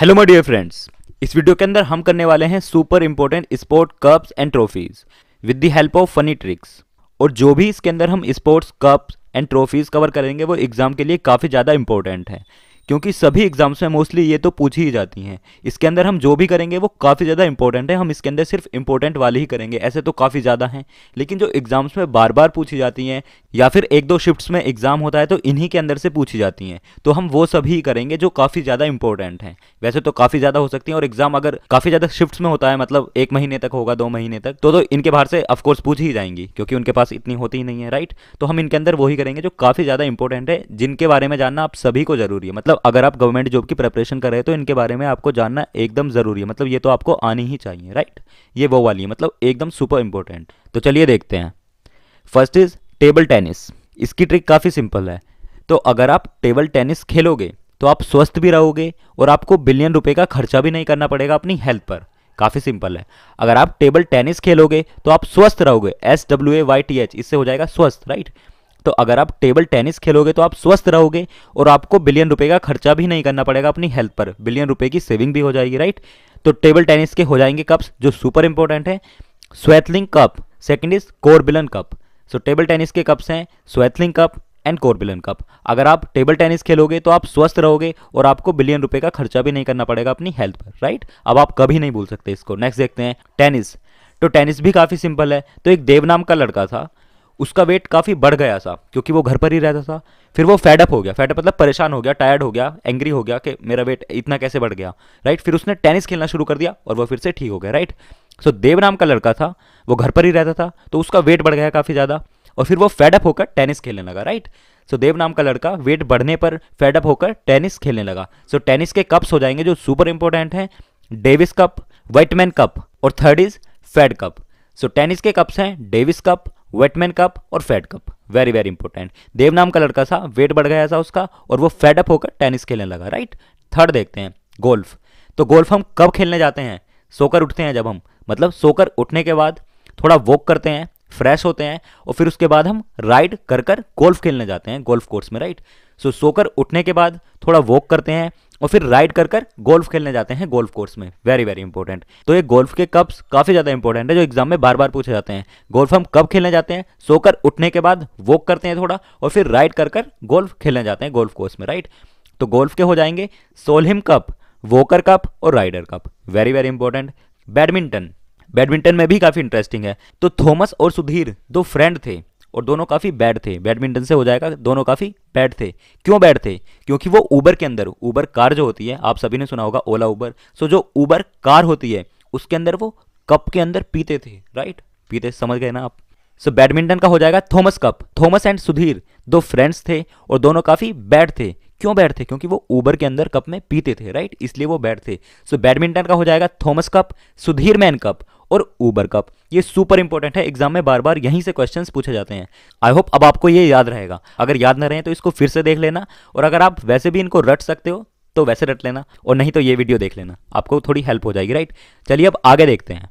Hello my dear friends इस video के अंदर हम करने वाले हैं super important sport cups and trophies with the help of funny tricks और जो भी इसके अंदर हम sports cups and trophies cover करेंगे वो एग्जाम के लिए काफ़ी ज़्यादा इंपॉर्टेंट है क्योंकि सभी एग्जाम्स में मोस्टली ये तो पूछी ही जाती हैं इसके अंदर हम जो भी करेंगे वो काफ़ी ज़्यादा इंपॉर्टेंट है हम इसके अंदर सिर्फ इंपॉर्टेंट वाले ही करेंगे ऐसे तो काफ़ी ज़्यादा हैं लेकिन जो एग्ज़ाम्स में बार बार पूछी जाती हैं या फिर एक दो शिफ्ट्स में एग्ज़ाम होता है तो इन्हीं के अंदर से पूछी जाती हैं तो हम वो सभी करेंगे जो काफ़ी ज़्यादा इंपॉर्टेंट हैं वैसे तो काफ़ी ज़्यादा हो सकती हैं और एग्ज़ाम अगर काफ़ी ज़्यादा शिफ्ट्स में होता है मतलब एक महीने तक होगा दो महीने तक तो, तो इनके बाहर से ऑफकोर्स पूछ ही जाएंगी क्योंकि उनके पास इतनी होती ही नहीं है राइट तो हम इनके अंदर वही करेंगे जो काफ़ी ज़्यादा इंपॉर्टेंट है जिनके बारे में जानना आप सभी को ज़रूरी है मतलब अगर आप गवर्नमेंट जॉब की प्रिपरेशन कर रहे हैं तो इनके बारे में आपको जानना एकदम ज़रूरी है मतलब ये तो आपको आनी ही चाहिए राइट ये वो वाली है मतलब एकदम सुपर इंपॉर्टेंट तो चलिए देखते हैं फर्स्ट इज़ टेबल टेनिस इसकी ट्रिक काफ़ी सिंपल है तो अगर आप टेबल टेनिस खेलोगे तो आप स्वस्थ भी रहोगे और आपको बिलियन रुपए का खर्चा भी नहीं करना पड़ेगा अपनी हेल्थ पर काफ़ी सिंपल है अगर आप टेबल टेनिस खेलोगे तो आप स्वस्थ रहोगे S W A Y T H इससे हो जाएगा स्वस्थ राइट right? तो अगर आप टेबल टेनिस खेलोगे तो आप स्वस्थ रहोगे और आपको बिलियन रुपए का खर्चा भी नहीं करना पड़ेगा अपनी हेल्थ पर बिलियन रुपए की सेविंग भी हो जाएगी राइट तो टेबल टेनिस के हो जाएंगे कप्स जो सुपर इंपॉर्टेंट है Swaythling cup second is Corbillon cup so table tennis के कप्स हैं Swaythling cup and Corbillon cup अगर आप टेबल टेनिस खेलोगे तो आप स्वस्थ रहोगे और आपको बिलियन रुपए का खर्चा भी नहीं करना पड़ेगा अपनी हेल्थ पर राइट अब आप कभी नहीं भूल सकते इसको नेक्स्ट देखते हैं टेनिस तो टेनिस भी काफ़ी सिंपल है तो एक देव नाम का लड़का था उसका वेट काफ़ी बढ़ गया था क्योंकि वो घर पर ही रहता था फिर वो फैडअप हो गया फैडअप मतलब परेशान हो गया टायर्ड हो गया एंग्री हो गया कि मेरा वेट इतना कैसे बढ़ गया राइट फिर उसने टेनिस खेलना शुरू कर दिया और वो फिर से ठीक हो गया राइट सो देव नाम का लड़का था वो घर पर ही रहता था तो उसका वेट बढ़ गया काफ़ी ज़्यादा और फिर वो फैडअप होकर टेनिस खेलने लगा राइट सो so, देव नाम का लड़का वेट बढ़ने पर फैडअप होकर टेनिस खेलने लगा सो so, टेनिस के कप्स हो जाएंगे जो सुपर इंपॉर्टेंट हैं डेविस कप वाइटमैन कप और third is Fed cup so so, tennis के कप्स हैं डेविस कप वेटमैन कप और Fed cup very very important देवनाम का लड़का था वेट बढ़ गया था उसका और वो फैटअप होकर टेनिस खेलने लगा राइट थर्ड देखते हैं गोल्फ तो गोल्फ हम कब खेलने जाते हैं सोकर उठते हैं जब हम मतलब सोकर उठने के बाद थोड़ा वॉक करते हैं फ्रेश होते हैं और फिर उसके बाद हम राइड कर कर गोल्फ खेलने जाते हैं गोल्फ कोर्स में राइट सो so, सोकर उठने के बाद थोड़ा वॉक करते हैं और फिर राइड कर कर गोल्फ खेलने जाते हैं गोल्फ कोर्स में वेरी वेरी इंपॉर्टेंट तो ये गोल्फ के कप्स काफी ज्यादा इंपॉर्टेंट है जो एग्जाम में बार बार पूछे जाते हैं गोल्फ हम कब खेलने जाते हैं सोकर उठने के बाद वॉक करते हैं थोड़ा और फिर राइड कर कर गोल्फ खेलने जाते हैं गोल्फ कोर्स में राइट तो गोल्फ के हो जाएंगे सोलहिम कप वोकर कप और Ryder cup very very important badminton badminton में भी काफी इंटरेस्टिंग है तो थॉमस और सुधीर दो फ्रेंड थे और दोनों काफ़ी बैड थे बैडमिंटन से हो जाएगा दोनों काफ़ी बैड थे क्यों बैड थे क्योंकि वो ऊबर के अंदर ऊबर कार जो होती है आप सभी ने सुना होगा ओला ऊबर सो जो ऊबर कार होती है उसके अंदर वो कप के अंदर पीते थे राइट पीते समझ गए ना आप सो बैडमिंटन का हो जाएगा Thomas cup Thomas and Sudhir दो फ्रेंड्स थे और दोनों काफ़ी बैड थे क्यों बैठ थे क्योंकि वो ऊबर के अंदर कप में पीते थे राइट इसलिए वो बैठ थे सो so, बैडमिंटन का हो जाएगा Thomas cup Sudirman cup और ऊबर कप ये सुपर इंपॉर्टेंट है एग्जाम में बार बार यहीं से क्वेश्चन पूछे जाते हैं आई होप अब आपको ये याद रहेगा अगर याद ना रहे तो इसको फिर से देख लेना और अगर आप वैसे भी इनको रट सकते हो तो वैसे रट लेना और नहीं तो ये वीडियो देख लेना आपको थोड़ी हेल्प हो जाएगी राइट चलिए अब आगे देखते हैं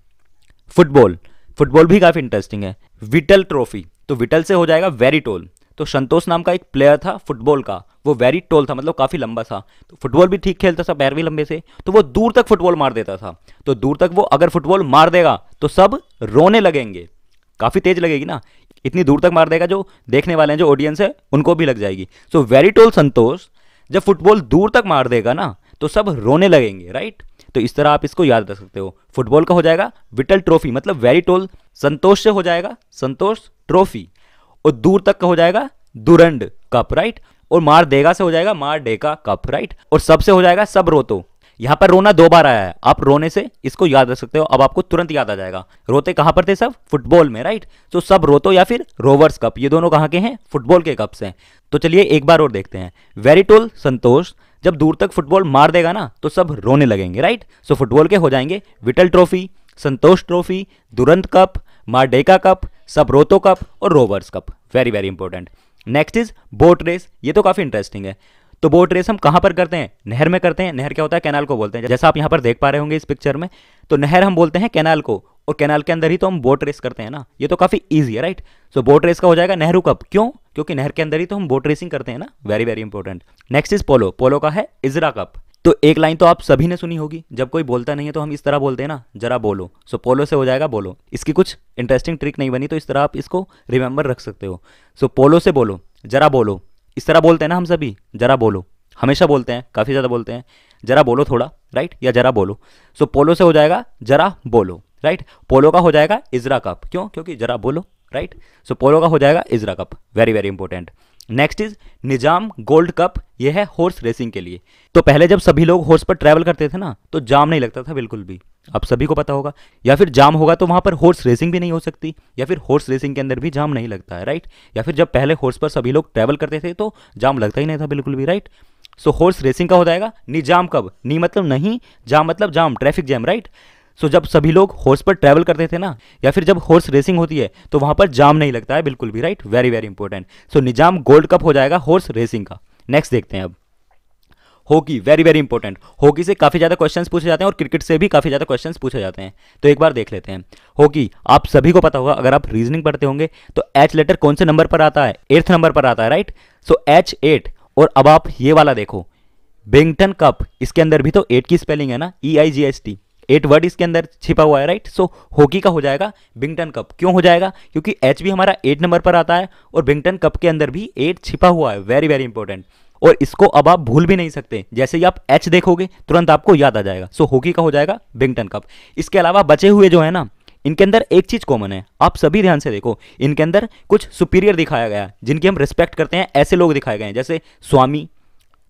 फुटबॉल फुटबॉल भी काफ़ी इंटरेस्टिंग है विटल ट्रॉफी तो विटल से हो जाएगा वेरी टोल तो संतोष नाम का एक प्लेयर था फुटबॉल का वो वेरी टोल था मतलब काफ़ी लंबा था तो फुटबॉल भी ठीक खेलता था पैर भी लंबे से तो वो दूर तक फुटबॉल मार देता था तो दूर तक वो अगर फुटबॉल मार देगा तो सब रोने लगेंगे काफ़ी तेज लगेगी ना इतनी दूर तक मार देगा जो देखने वाले हैं जो ऑडियंस है उनको भी लग जाएगी सो वेरी टोल संतोष जब फुटबॉल दूर तक मार देगा ना तो सब रोने लगेंगे राइट तो इस तरह आप इसको याद रख सकते हो फुटबॉल का हो जाएगा विटल ट्रॉफी मतलब वेरी टोल संतोष से हो जाएगा संतोष ट्रॉफी और दूर तक का हो जाएगा दुरंड कप राइट और मार देगा से हो जाएगा मार डेगा कप राइट और सबसे हो जाएगा सब रोतो यहां पर रोना दो बार आया है आप रोने से इसको याद रख सकते हो अब आपको तुरंत याद आ जाएगा रोते कहां पर थे सब फुटबॉल में राइट तो सब रोतो या फिर रोवर्स कप ये दोनों कहां के हैं फुटबॉल के कप्स हैं तो चलिए एक बार और देखते हैं वेरी टोल संतोष जब दूर तक फुटबॉल मार देगा ना तो सब रोने लगेंगे राइट सो फुटबॉल के हो जाएंगे Vittal trophy Santosh trophy Durand cup डेका कप सब रोतो कप और Rovers cup very very important next is boat race ये तो काफ़ी इंटरेस्टिंग है तो बोट रेस हम कहां पर करते हैं नहर में करते हैं नहर क्या होता है कैनाल को बोलते हैं जैसा आप यहां पर देख पा रहे होंगे इस पिक्चर में तो नहर हम बोलते हैं कैनाल को और कैनाल के अंदर ही तो हम बोट रेस करते हैं ना ये तो काफ़ी ईजी है राइट सो बोट रेस का हो जाएगा नेहरू कप क्यों क्योंकि नहर के अंदर ही तो हम बोट रेसिंग करते हैं ना very very important next is polo polo का है इजरा कप तो एक लाइन तो आप सभी ने सुनी होगी जब कोई बोलता नहीं है तो हम इस तरह बोलते हैं ना जरा बोलो सो पोलो से हो जाएगा बोलो इसकी कुछ इंटरेस्टिंग ट्रिक नहीं बनी तो इस तरह आप इसको रिमेंबर रख सकते हो सो पोलो से बोलो जरा बोलो इस तरह बोलते हैं ना हम सभी जरा बोलो हमेशा बोलते हैं काफ़ी ज़्यादा बोलते हैं जरा बोलो थोड़ा राइट या जरा बोलो सो पोलो से हो जाएगा जरा बोलो राइट पोलो का हो जाएगा इजरा कप क्यों क्योंकि जरा बोलो राइट सो पोलो का हो जाएगा Ezra cup very very important next is Nizam gold cup यह है हॉर्स रेसिंग के लिए तो पहले जब सभी लोग हॉर्स पर ट्रैवल करते थे ना तो जाम नहीं लगता था बिल्कुल भी आप सभी को पता होगा या फिर जाम होगा तो वहां पर हॉर्स रेसिंग भी नहीं हो सकती या फिर हॉर्स रेसिंग के अंदर भी जाम नहीं लगता है राइट या फिर जब पहले हॉर्स पर सभी लोग ट्रैवल करते थे तो जाम लगता ही नहीं था बिल्कुल भी राइट सो हॉर्स रेसिंग का हो जाएगा निजाम कब नी मतलब नहीं जाम मतलब जाम ट्रैफिक जैम राइट सो जब सभी लोग हॉर्स पर ट्रैवल करते थे ना या फिर जब हॉर्स रेसिंग होती है तो वहां पर जाम नहीं लगता है बिल्कुल भी right very very important so Nizam gold cup हो जाएगा हॉर्स रेसिंग का नेक्स्ट देखते हैं अब hockey very very important hockey से काफ़ी ज़्यादा क्वेश्चन पूछे जाते हैं और क्रिकेट से भी काफ़ी ज़्यादा क्वेश्चन पूछे जाते हैं तो एक बार देख लेते हैं हॉकी आप सभी को पता होगा अगर आप रीजनिंग पढ़ते होंगे तो एच लेटर कौन से नंबर पर आता है एट्थ नंबर पर आता है राइट सो एच एट और अब आप ये वाला देखो बेंगटन कप इसके अंदर भी तो एट की स्पेलिंग है ना E I G S T eight word इसके अंदर छिपा हुआ है राइट सो हॉकी का हो जाएगा बिंगटन कप क्यों हो जाएगा क्योंकि एच भी हमारा एट नंबर पर आता है और बिंगटन कप के अंदर भी एट छिपा हुआ है वेरी वेरी इंपॉर्टेंट और इसको अब आप भूल भी नहीं सकते जैसे ही आप एच देखोगे तुरंत आपको याद आ जाएगा सो हॉकी का हो जाएगा बिंगटन कप इसके अलावा बचे हुए जो है ना इनके अंदर एक चीज कॉमन है आप सभी ध्यान से देखो इनके अंदर कुछ सुपीरियर दिखाया गया है जिनकी हम रिस्पेक्ट करते हैं ऐसे लोग दिखाए गए हैं जैसे स्वामी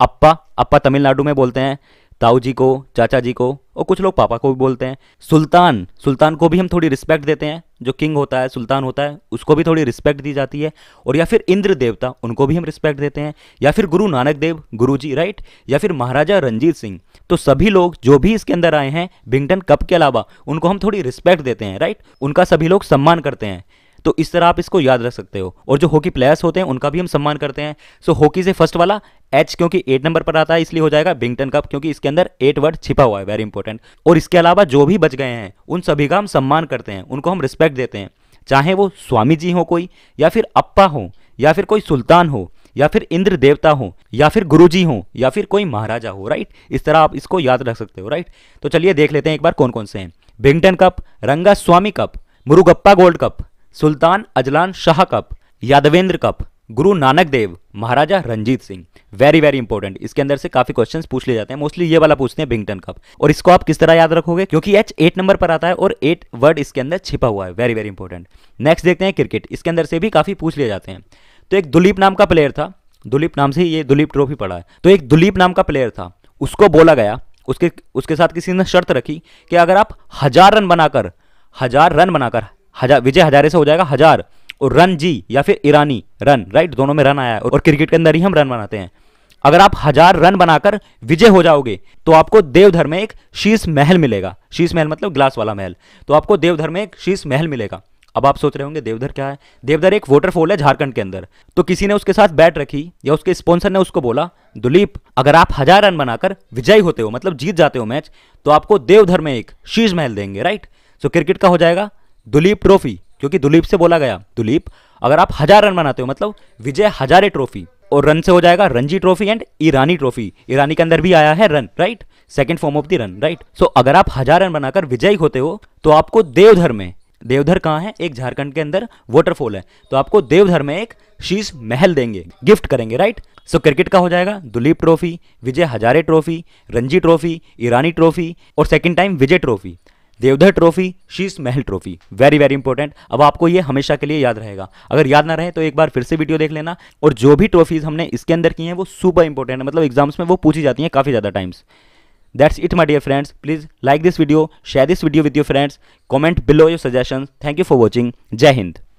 अप्पा अप्पा तमिलनाडु में बोलते हैं ताऊ जी को चाचा जी को और कुछ लोग पापा को भी बोलते हैं सुल्तान सुल्तान को भी हम थोड़ी रिस्पेक्ट देते हैं जो किंग होता है सुल्तान होता है उसको भी थोड़ी रिस्पेक्ट दी जाती है और या फिर इंद्र देवता उनको भी हम रिस्पेक्ट देते हैं या फिर गुरु नानक देव गुरु जी राइट या फिर महाराजा रंजीत सिंह तो सभी लोग जो भी इसके अंदर आए हैं बिंगटन कप के अलावा उनको हम थोड़ी रिस्पेक्ट देते हैं राइट उनका सभी लोग सम्मान करते हैं तो इस तरह आप इसको याद रख सकते हो और जो हॉकी प्लेयर्स होते हैं उनका भी हम सम्मान करते हैं सो हॉकी से फर्स्ट वाला एच क्योंकि एट नंबर पर आता है इसलिए हो जाएगा बिंगटन कप क्योंकि इसके अंदर एट वर्ड छिपा हुआ है वेरी इंपॉर्टेंट और इसके अलावा जो भी बच गए हैं उन सभी का हम सम्मान करते हैं उनको हम रिस्पेक्ट देते हैं चाहे वो स्वामी जी हो कोई या फिर अप्पा हो या फिर कोई सुल्तान हो या फिर इंद्र देवता हो या फिर गुरु जी हो या फिर कोई महाराजा हो राइट इस तरह आप इसको याद रख सकते हो राइट तो चलिए देख लेते हैं एक बार कौन कौन से हैं Beighton cup Rangaswami cup Murugappa gold cup Sultan Azlan Shah cup Yadavendra cup Guru Nanak Dev Maharaja Ranjit Singh very very important इसके अंदर से काफी क्वेश्चंस पूछ लिए जाते हैं मोस्टली ये वाला पूछते हैं बिंगटन कप और इसको आप किस तरह याद रखोगे क्योंकि एच एट नंबर पर आता है और एट वर्ड इसके अंदर छिपा हुआ है वेरी वेरी इंपॉर्टेंट नेक्स्ट देखते हैं क्रिकेट इसके अंदर से भी काफी पूछ लिए जाते हैं तो एक दुलीप नाम का प्लेयर था दुलीप नाम से ये दुलीप ट्रॉफी पड़ा है तो एक दुलीप नाम का प्लेयर था उसको बोला गया उसके उसके साथ किसी ने शर्त रखी कि अगर आप हजार रन बनाकर हजार रन बनाकर हजार विजय हजारे से हो जाएगा हजार और रन जी या फिर ईरानी रन राइट दोनों में रन आया है और क्रिकेट के अंदर ही हम रन बनाते हैं अगर आप हजार रन बनाकर विजय हो जाओगे तो आपको देवधर में एक शीश महल मिलेगा शीश महल मतलब ग्लास वाला महल तो आपको देवधर में एक शीश महल मिलेगा अब आप सोच रहे होंगे देवधर क्या है देवधर एक वाटरफॉल है झारखंड के अंदर तो किसी ने उसके साथ बैट रखी या उसके स्पॉन्सर ने उसको बोला दुलीप अगर आप हजार रन बनाकर विजयी होते हो मतलब जीत जाते हो मैच तो आपको देवधर में एक शीश महल देंगे राइट सो क्रिकेट का हो जाएगा दुलीप ट्रॉफी क्योंकि दुलीप से बोला गया दुलीप अगर आप हजार रन बनाते हो मतलब विजय हजारे ट्रॉफी और रन से हो जाएगा Ranji trophy and Irani trophy Irani के अंदर भी आया है run right second form of the run right so अगर आप हजार रन बनाकर विजयी होते हो तो आपको देवधर में देवधर कहाँ है एक झारखंड के अंदर वाटरफॉल है तो आपको देवधर में एक शीश महल देंगे गिफ्ट करेंगे राइट सो क्रिकेट का हो जाएगा Duleep trophy Vijay Hazare trophy Ranji trophy Irani trophy और second time Vijay trophy Deodhar trophy Sheesh Mahal trophy very very important अब आपको ये हमेशा के लिए याद रहेगा अगर याद ना रहे तो एक बार फिर से वीडियो देख लेना और जो भी ट्रॉफीज हमने इसके अंदर की हैं वो सुपर इंपॉर्टेंट है मतलब एग्जाम्स में वो पूछी जाती हैं काफ़ी ज़्यादा times that's it my dear friends please like this video share this video with your friends comment below your suggestion thank you for watching जय हिंद